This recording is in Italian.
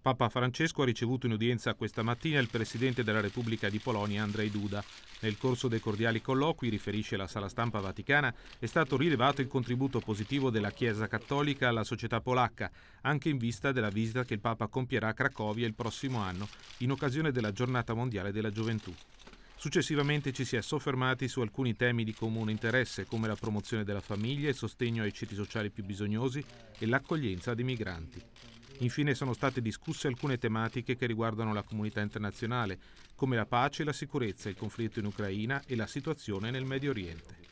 Papa Francesco ha ricevuto in udienza questa mattina il Presidente della Repubblica di Polonia Andrei Duda. Nel corso dei cordiali colloqui, riferisce la sala stampa vaticana, è stato rilevato il contributo positivo della Chiesa Cattolica alla società polacca, anche in vista della visita che il Papa compierà a Cracovia il prossimo anno, in occasione della Giornata Mondiale della Gioventù. Successivamente ci si è soffermati su alcuni temi di comune interesse, come la promozione della famiglia, il sostegno ai ceti sociali più bisognosi e l'accoglienza dei migranti. Infine sono state discusse alcune tematiche che riguardano la comunità internazionale, come la pace e la sicurezza, il conflitto in Ucraina e la situazione nel Medio Oriente.